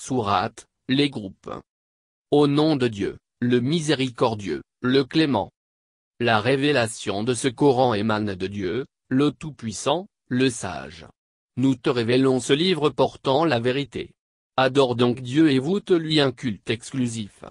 Sourate, les groupes. Au nom de Dieu, le miséricordieux, le clément. La révélation de ce Coran émane de Dieu, le Tout-Puissant, le Sage. Nous te révélons ce livre portant la vérité. Adore donc Dieu et voûte lui un culte exclusif.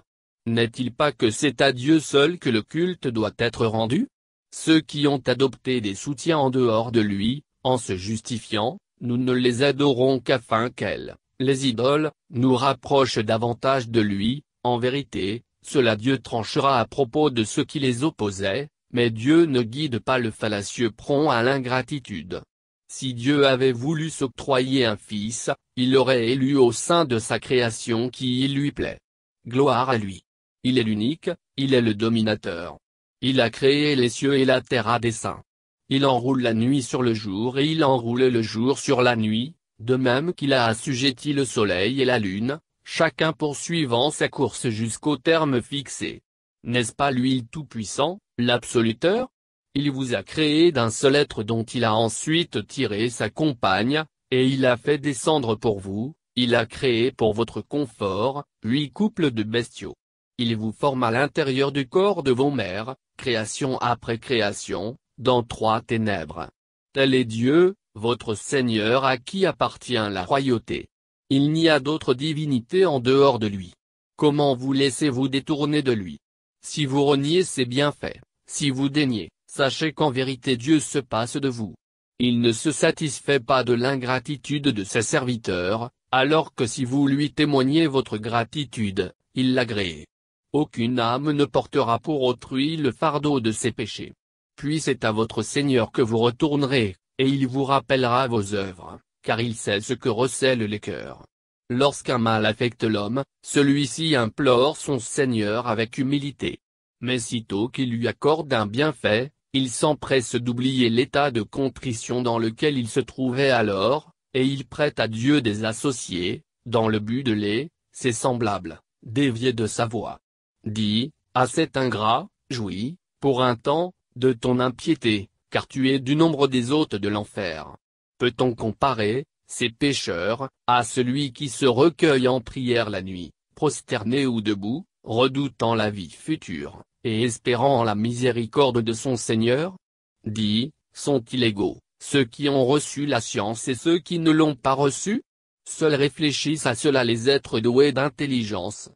N'est-il pas que c'est à Dieu seul que le culte doit être rendu Ceux qui ont adopté des soutiens en dehors de lui, en se justifiant, nous ne les adorons qu'afin qu'elles les idoles, nous rapprochent davantage de lui, en vérité, cela Dieu tranchera à propos de ceux qui les opposaient, mais Dieu ne guide pas le fallacieux prompt à l'ingratitude. Si Dieu avait voulu s'octroyer un fils, il l'aurait élu au sein de sa création qui il lui plaît. Gloire à lui. Il est l'unique, il est le dominateur. Il a créé les cieux et la terre à dessein. Il enroule la nuit sur le jour et il enroule le jour sur la nuit, de même qu'il a assujetti le soleil et la lune, chacun poursuivant sa course jusqu'au terme fixé. N'est-ce pas lui Tout-Puissant, l'Absoluteur Il vous a créé d'un seul être dont il a ensuite tiré sa compagne, et il a fait descendre pour vous, il a créé pour votre confort, huit couples de bestiaux. Il vous forme à l'intérieur du corps de vos mères, création après création, dans trois ténèbres. Tel est Dieu, votre Seigneur à qui appartient la royauté. Il n'y a d'autre divinité en dehors de lui. Comment vous laissez-vous détourner de lui Si vous reniez ses bienfaits, si vous daignez, sachez qu'en vérité Dieu se passe de vous. Il ne se satisfait pas de l'ingratitude de ses serviteurs, alors que si vous lui témoignez votre gratitude, il l'agrée. Aucune âme ne portera pour autrui le fardeau de ses péchés. Puis c'est à votre Seigneur que vous retournerez, et il vous rappellera vos œuvres, car il sait ce que recèlent les cœurs. Lorsqu'un mal affecte l'homme, celui-ci implore son Seigneur avec humilité. Mais sitôt qu'il lui accorde un bienfait, il s'empresse d'oublier l'état de contrition dans lequel il se trouvait alors, et il prête à Dieu des associés, dans le but de les, ses semblables, dévier de sa voix. Dit, à cet ingrat, jouis, pour un temps, de ton impiété car tu es du nombre des hôtes de l'enfer. Peut-on comparer, ces pécheurs, à celui qui se recueille en prière la nuit, prosterné ou debout, redoutant la vie future, et espérant la miséricorde de son Seigneur Dis, sont-ils égaux, ceux qui ont reçu la science et ceux qui ne l'ont pas reçue Seuls réfléchissent à cela les êtres doués d'intelligence.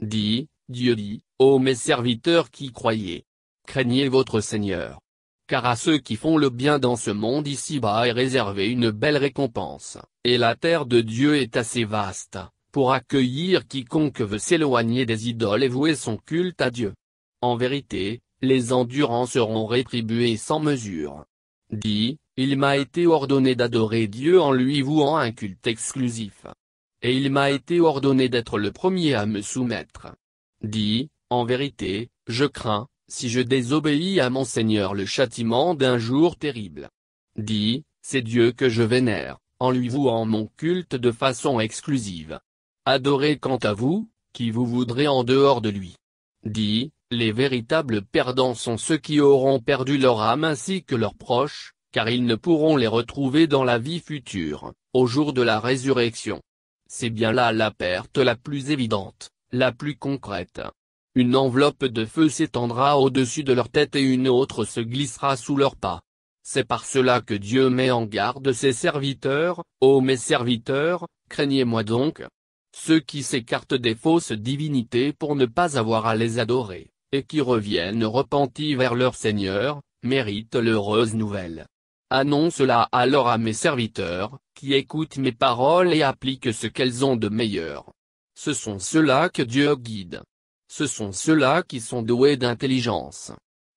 Dis, Dieu dit, ô mes serviteurs qui croyez. Craignez votre Seigneur, car à ceux qui font le bien dans ce monde ici-bas est réservée une belle récompense, et la terre de Dieu est assez vaste, pour accueillir quiconque veut s'éloigner des idoles et vouer son culte à Dieu. En vérité, les endurants seront rétribués sans mesure. Dit, il m'a été ordonné d'adorer Dieu en lui vouant un culte exclusif. Et il m'a été ordonné d'être le premier à me soumettre. Dit, en vérité, je crains, si je désobéis à mon Seigneur le châtiment d'un jour terrible. Dis, c'est Dieu que je vénère, en lui vouant mon culte de façon exclusive. Adorez quant à vous, qui vous voudrez en dehors de lui. Dis, les véritables perdants sont ceux qui auront perdu leur âme ainsi que leurs proches, car ils ne pourront les retrouver dans la vie future, au jour de la résurrection. C'est bien là la perte la plus évidente, la plus concrète. Une enveloppe de feu s'étendra au-dessus de leur tête et une autre se glissera sous leurs pas. C'est par cela que Dieu met en garde ses serviteurs, Ô mes serviteurs, craignez-moi donc. Ceux qui s'écartent des fausses divinités pour ne pas avoir à les adorer, et qui reviennent repentis vers leur Seigneur, méritent l'heureuse nouvelle. Annonce-la alors à mes serviteurs, qui écoutent mes paroles et appliquent ce qu'elles ont de meilleur. Ce sont ceux-là que Dieu guide ce sont ceux-là qui sont doués d'intelligence.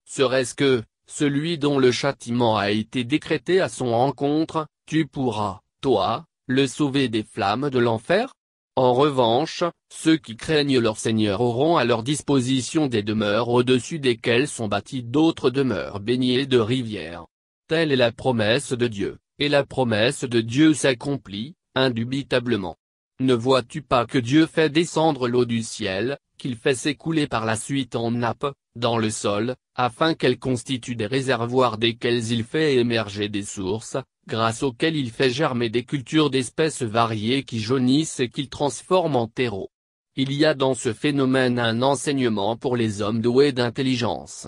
Serait-ce que, celui dont le châtiment a été décrété à son encontre, tu pourras, toi, le sauver des flammes de l'enfer En revanche, ceux qui craignent leur Seigneur auront à leur disposition des demeures au-dessus desquelles sont bâties d'autres demeures baignées de rivières. Telle est la promesse de Dieu, et la promesse de Dieu s'accomplit, indubitablement. Ne vois-tu pas que Dieu fait descendre l'eau du ciel, qu'il fait s'écouler par la suite en nappe, dans le sol, afin qu'elle constitue des réservoirs desquels il fait émerger des sources, grâce auxquelles il fait germer des cultures d'espèces variées qui jaunissent et qu'il transforme en terreau. Il y a dans ce phénomène un enseignement pour les hommes doués d'intelligence.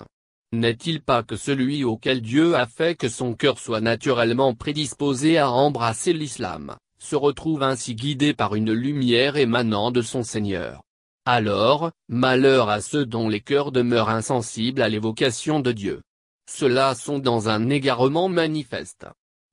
N'est-il pas que celui auquel Dieu a fait que son cœur soit naturellement prédisposé à embrasser l'islam, se retrouve ainsi guidé par une lumière émanant de son Seigneur. Alors, malheur à ceux dont les cœurs demeurent insensibles à l'évocation de Dieu. Ceux-là sont dans un égarement manifeste.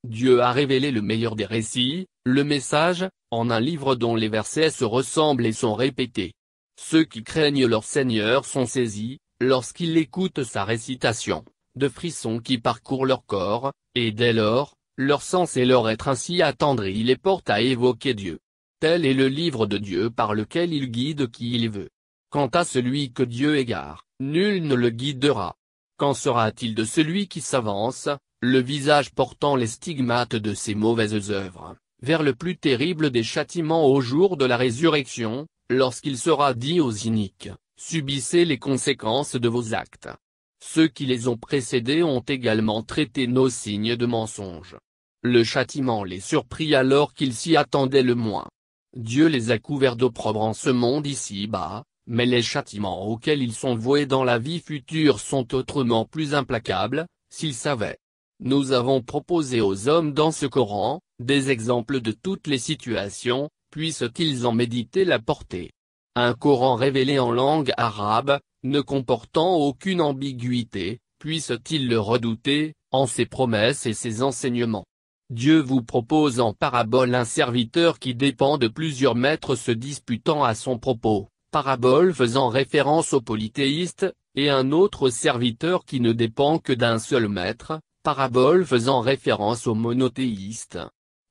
Dieu a révélé le meilleur des récits, le message, en un livre dont les versets se ressemblent et sont répétés. Ceux qui craignent leur Seigneur sont saisis, lorsqu'ils écoutent sa récitation, de frissons qui parcourent leur corps, et dès lors, leur sens et leur être ainsi attendri les portent à évoquer Dieu. Tel est le livre de Dieu par lequel il guide qui il veut. Quant à celui que Dieu égare, nul ne le guidera. Qu'en sera-t-il de celui qui s'avance, le visage portant les stigmates de ses mauvaises œuvres, vers le plus terrible des châtiments au jour de la résurrection, lorsqu'il sera dit aux iniques, subissez les conséquences de vos actes. Ceux qui les ont précédés ont également traité nos signes de mensonges. Le châtiment les surprit alors qu'ils s'y attendaient le moins. Dieu les a couverts d'opprobre en ce monde ici-bas, mais les châtiments auxquels ils sont voués dans la vie future sont autrement plus implacables, s'ils savaient. Nous avons proposé aux hommes dans ce Coran, des exemples de toutes les situations, puisqu'ils ils en méditer la portée. Un Coran révélé en langue arabe, ne comportant aucune ambiguïté, puisse-t-il le redouter, en ses promesses et ses enseignements Dieu vous propose en parabole un serviteur qui dépend de plusieurs maîtres se disputant à son propos, parabole faisant référence au polythéistes, et un autre serviteur qui ne dépend que d'un seul maître, parabole faisant référence aux monothéistes.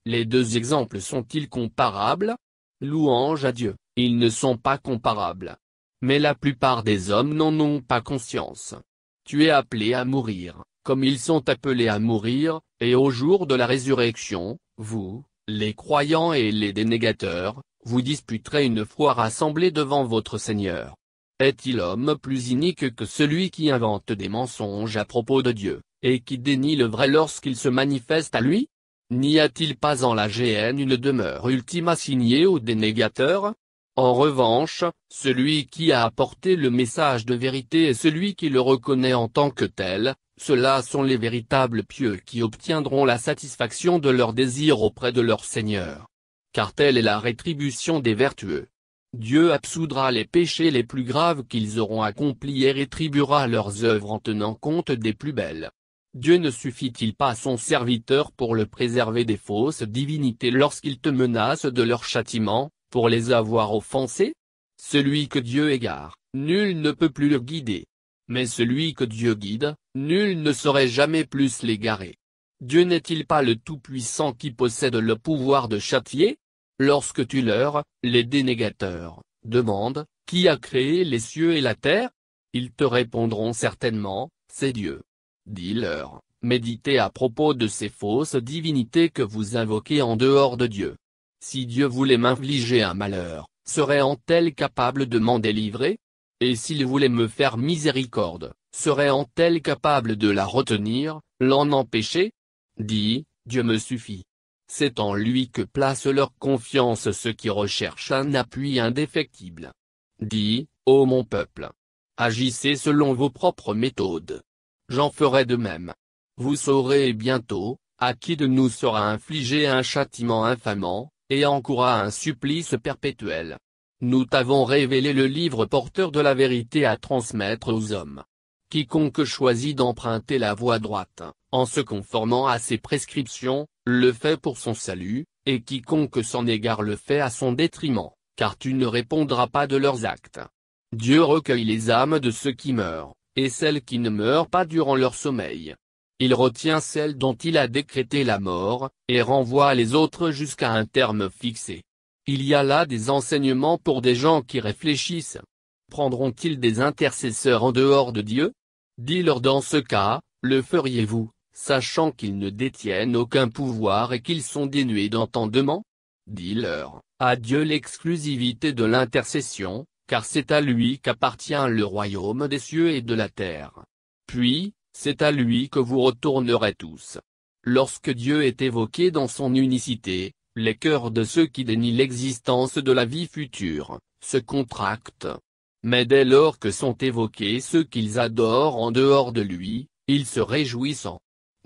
Les deux exemples sont-ils comparables Louange à Dieu. Ils ne sont pas comparables. Mais la plupart des hommes n'en ont pas conscience. Tu es appelé à mourir, comme ils sont appelés à mourir, et au jour de la résurrection, vous, les croyants et les dénégateurs, vous disputerez une fois rassemblés devant votre Seigneur. Est-il homme plus inique que celui qui invente des mensonges à propos de Dieu, et qui dénie le vrai lorsqu'il se manifeste à lui N'y a-t-il pas en la GN une demeure ultime assignée aux dénégateurs en revanche, celui qui a apporté le message de vérité et celui qui le reconnaît en tant que tel, ceux-là sont les véritables pieux qui obtiendront la satisfaction de leurs désirs auprès de leur Seigneur. Car telle est la rétribution des vertueux. Dieu absoudra les péchés les plus graves qu'ils auront accomplis et rétribuera leurs œuvres en tenant compte des plus belles. Dieu ne suffit-il pas à son serviteur pour le préserver des fausses divinités lorsqu'il te menace de leur châtiment pour les avoir offensés Celui que Dieu égare, nul ne peut plus le guider. Mais celui que Dieu guide, nul ne saurait jamais plus l'égarer. Dieu n'est-il pas le Tout-Puissant qui possède le pouvoir de châtier Lorsque tu leur, les dénégateurs, demandes, qui a créé les cieux et la terre Ils te répondront certainement, c'est Dieu. Dis-leur, méditez à propos de ces fausses divinités que vous invoquez en dehors de Dieu. Si Dieu voulait m'infliger un malheur, serait-en-elle capable de m'en délivrer Et s'il voulait me faire miséricorde, serait-en-elle capable de la retenir, l'en empêcher Dis, Dieu me suffit. C'est en lui que placent leur confiance ceux qui recherchent un appui indéfectible. Dis, ô mon peuple, agissez selon vos propres méthodes. J'en ferai de même. Vous saurez bientôt, à qui de nous sera infligé un châtiment infamant, et encoura un supplice perpétuel. Nous t'avons révélé le livre porteur de la vérité à transmettre aux hommes. Quiconque choisit d'emprunter la voie droite, en se conformant à ses prescriptions, le fait pour son salut, et quiconque s'en égare le fait à son détriment, car tu ne répondras pas de leurs actes. Dieu recueille les âmes de ceux qui meurent, et celles qui ne meurent pas durant leur sommeil il retient celle dont il a décrété la mort, et renvoie les autres jusqu'à un terme fixé. Il y a là des enseignements pour des gens qui réfléchissent. Prendront-ils des intercesseurs en dehors de Dieu Dis-leur dans ce cas, le feriez-vous, sachant qu'ils ne détiennent aucun pouvoir et qu'ils sont dénués d'entendement Dis-leur, à Dieu l'exclusivité de l'intercession, car c'est à lui qu'appartient le royaume des cieux et de la terre. Puis, c'est à lui que vous retournerez tous. Lorsque Dieu est évoqué dans son unicité, les cœurs de ceux qui dénient l'existence de la vie future, se contractent. Mais dès lors que sont évoqués ceux qu'ils adorent en dehors de lui, ils se réjouissent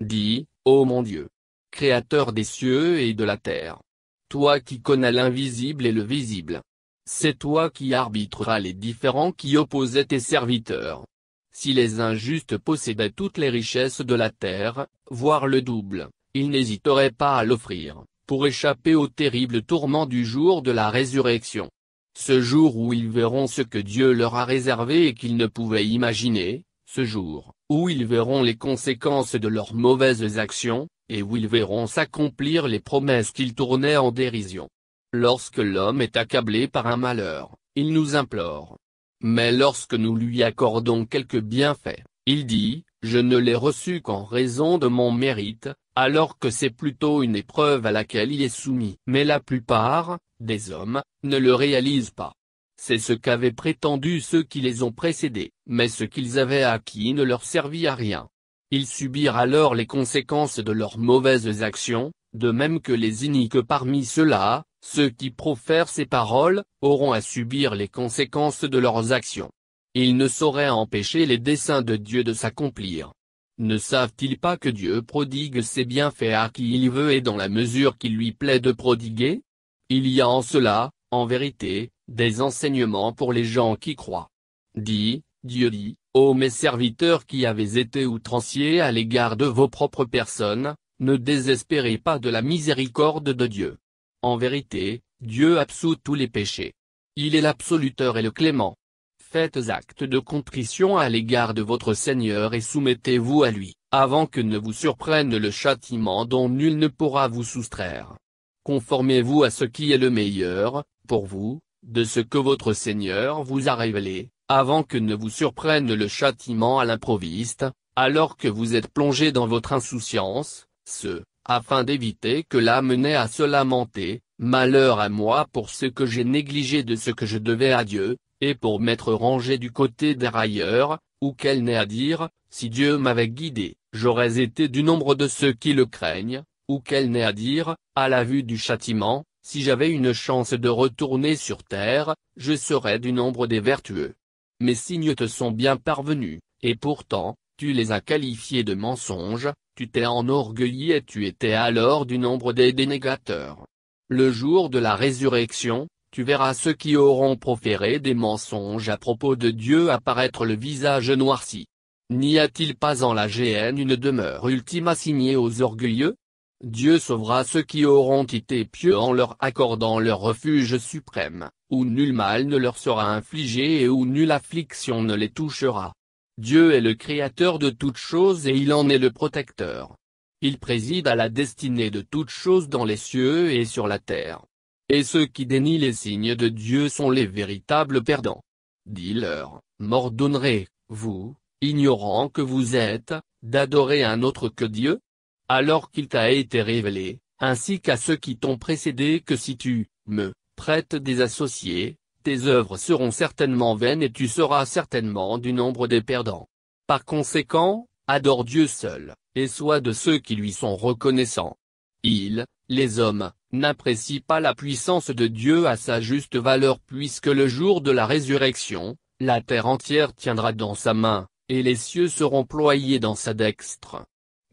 Dis, Ô mon Dieu, Créateur des cieux et de la terre, toi qui connais l'invisible et le visible, c'est toi qui arbitreras les différents qui opposaient tes serviteurs. Si les injustes possédaient toutes les richesses de la terre, voire le double, ils n'hésiteraient pas à l'offrir, pour échapper au terrible tourment du jour de la résurrection. Ce jour où ils verront ce que Dieu leur a réservé et qu'ils ne pouvaient imaginer, ce jour, où ils verront les conséquences de leurs mauvaises actions, et où ils verront s'accomplir les promesses qu'ils tournaient en dérision. Lorsque l'homme est accablé par un malheur, il nous implore, mais lorsque nous lui accordons quelques bienfaits, il dit, je ne l'ai reçu qu'en raison de mon mérite, alors que c'est plutôt une épreuve à laquelle il est soumis. Mais la plupart, des hommes, ne le réalisent pas. C'est ce qu'avaient prétendu ceux qui les ont précédés, mais ce qu'ils avaient acquis ne leur servit à rien. Ils subirent alors les conséquences de leurs mauvaises actions, de même que les iniques parmi ceux-là, ceux qui profèrent ces paroles, auront à subir les conséquences de leurs actions. Ils ne sauraient empêcher les desseins de Dieu de s'accomplir. Ne savent-ils pas que Dieu prodigue ses bienfaits à qui il veut et dans la mesure qu'il lui plaît de prodiguer Il y a en cela, en vérité, des enseignements pour les gens qui croient. Dit, Dieu dit, Ô mes serviteurs qui avez été outranciers à l'égard de vos propres personnes, ne désespérez pas de la miséricorde de Dieu. En vérité, Dieu absout tous les péchés. Il est l'absoluteur et le clément. Faites acte de contrition à l'égard de votre Seigneur et soumettez-vous à lui, avant que ne vous surprenne le châtiment dont nul ne pourra vous soustraire. Conformez-vous à ce qui est le meilleur, pour vous, de ce que votre Seigneur vous a révélé, avant que ne vous surprenne le châtiment à l'improviste, alors que vous êtes plongé dans votre insouciance, ce afin d'éviter que l'âme n'ait à se lamenter, malheur à moi pour ce que j'ai négligé de ce que je devais à Dieu, et pour m'être rangé du côté des railleurs, ou qu'elle n'ait à dire, si Dieu m'avait guidé, j'aurais été du nombre de ceux qui le craignent, ou qu'elle n'ait à dire, à la vue du châtiment, si j'avais une chance de retourner sur terre, je serais du nombre des vertueux. Mes signes te sont bien parvenus, et pourtant, tu les as qualifiés de mensonges, tu t'es enorgueilli et tu étais alors du nombre des dénégateurs. Le jour de la résurrection, tu verras ceux qui auront proféré des mensonges à propos de Dieu apparaître le visage noirci. N'y a-t-il pas en la GN une demeure ultime assignée aux orgueilleux Dieu sauvera ceux qui auront été pieux en leur accordant leur refuge suprême, où nul mal ne leur sera infligé et où nulle affliction ne les touchera. Dieu est le créateur de toutes choses et il en est le protecteur. Il préside à la destinée de toutes choses dans les cieux et sur la terre. Et ceux qui dénient les signes de Dieu sont les véritables perdants. Dis-leur, m'ordonnerez, vous, ignorant que vous êtes, d'adorer un autre que Dieu Alors qu'il t'a été révélé, ainsi qu'à ceux qui t'ont précédé que si tu, me, prêtes des associés, tes œuvres seront certainement vaines et tu seras certainement du nombre des perdants. Par conséquent, adore Dieu seul, et sois de ceux qui lui sont reconnaissants. Ils, les hommes, n'apprécient pas la puissance de Dieu à sa juste valeur puisque le jour de la résurrection, la terre entière tiendra dans sa main, et les cieux seront ployés dans sa dextre.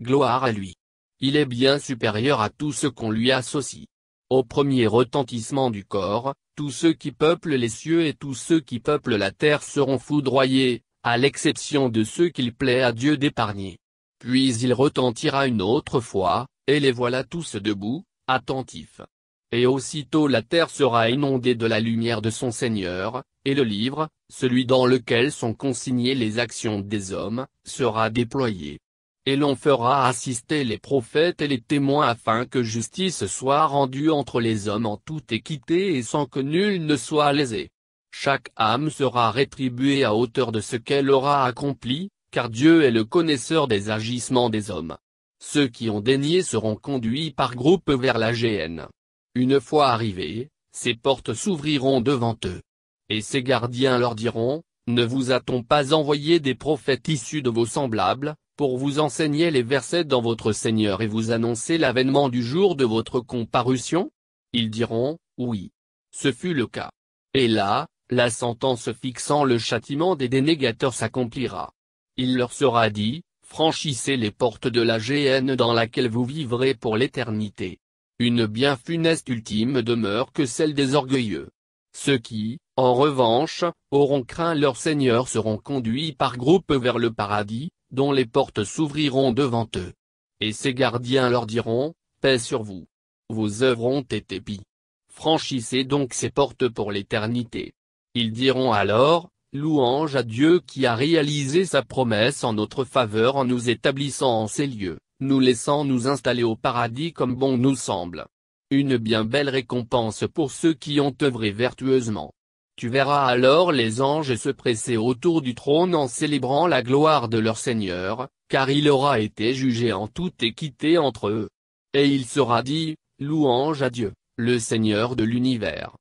Gloire à lui. Il est bien supérieur à tout ce qu'on lui associe. Au premier retentissement du corps, tous ceux qui peuplent les cieux et tous ceux qui peuplent la terre seront foudroyés, à l'exception de ceux qu'il plaît à Dieu d'épargner. Puis il retentira une autre fois, et les voilà tous debout, attentifs. Et aussitôt la terre sera inondée de la lumière de son Seigneur, et le livre, celui dans lequel sont consignées les actions des hommes, sera déployé et l'on fera assister les prophètes et les témoins afin que justice soit rendue entre les hommes en toute équité et sans que nul ne soit lésé. Chaque âme sera rétribuée à hauteur de ce qu'elle aura accompli, car Dieu est le connaisseur des agissements des hommes. Ceux qui ont dénié seront conduits par groupe vers la géhenne. Une fois arrivés, ses portes s'ouvriront devant eux. Et ses gardiens leur diront, ne vous a-t-on pas envoyé des prophètes issus de vos semblables, pour vous enseigner les versets dans votre Seigneur et vous annoncer l'avènement du jour de votre comparution Ils diront, oui. Ce fut le cas. Et là, la sentence fixant le châtiment des dénégateurs s'accomplira. Il leur sera dit, franchissez les portes de la géhenne dans laquelle vous vivrez pour l'éternité. Une bien funeste ultime demeure que celle des orgueilleux. Ceux qui, en revanche, auront craint leur Seigneur seront conduits par groupe vers le paradis, dont les portes s'ouvriront devant eux. Et ses gardiens leur diront, paix sur vous. Vos œuvres ont été pies. Franchissez donc ces portes pour l'éternité. Ils diront alors, louange à Dieu qui a réalisé sa promesse en notre faveur en nous établissant en ces lieux, nous laissant nous installer au paradis comme bon nous semble. Une bien belle récompense pour ceux qui ont œuvré vertueusement. Tu verras alors les anges se presser autour du trône en célébrant la gloire de leur Seigneur, car il aura été jugé en toute équité entre eux. Et il sera dit, louange à Dieu, le Seigneur de l'univers.